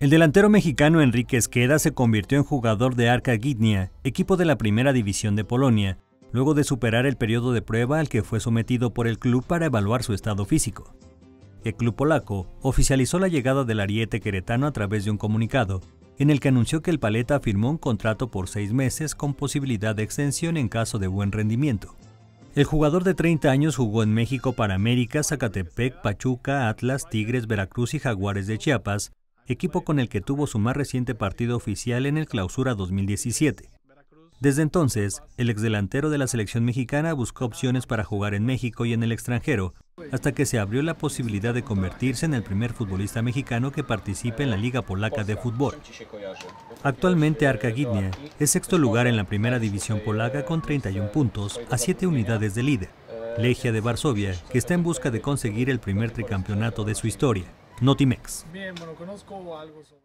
El delantero mexicano Enrique Esqueda se convirtió en jugador de Arca Gdynia, equipo de la primera división de Polonia, luego de superar el periodo de prueba al que fue sometido por el club para evaluar su estado físico. El club polaco oficializó la llegada del ariete queretano a través de un comunicado, en el que anunció que el paleta firmó un contrato por seis meses con posibilidad de extensión en caso de buen rendimiento. El jugador de 30 años jugó en México para América, Zacatepec, Pachuca, Atlas, Tigres, Veracruz y Jaguares de Chiapas, equipo con el que tuvo su más reciente partido oficial en el Clausura 2017. Desde entonces, el exdelantero de la selección mexicana buscó opciones para jugar en México y en el extranjero, hasta que se abrió la posibilidad de convertirse en el primer futbolista mexicano que participe en la Liga Polaca de Fútbol. Actualmente Arca es sexto lugar en la primera división polaca con 31 puntos a 7 unidades de líder, Legia de Varsovia, que está en busca de conseguir el primer tricampeonato de su historia. Notimex. Bien, bueno, conozco algo sobre...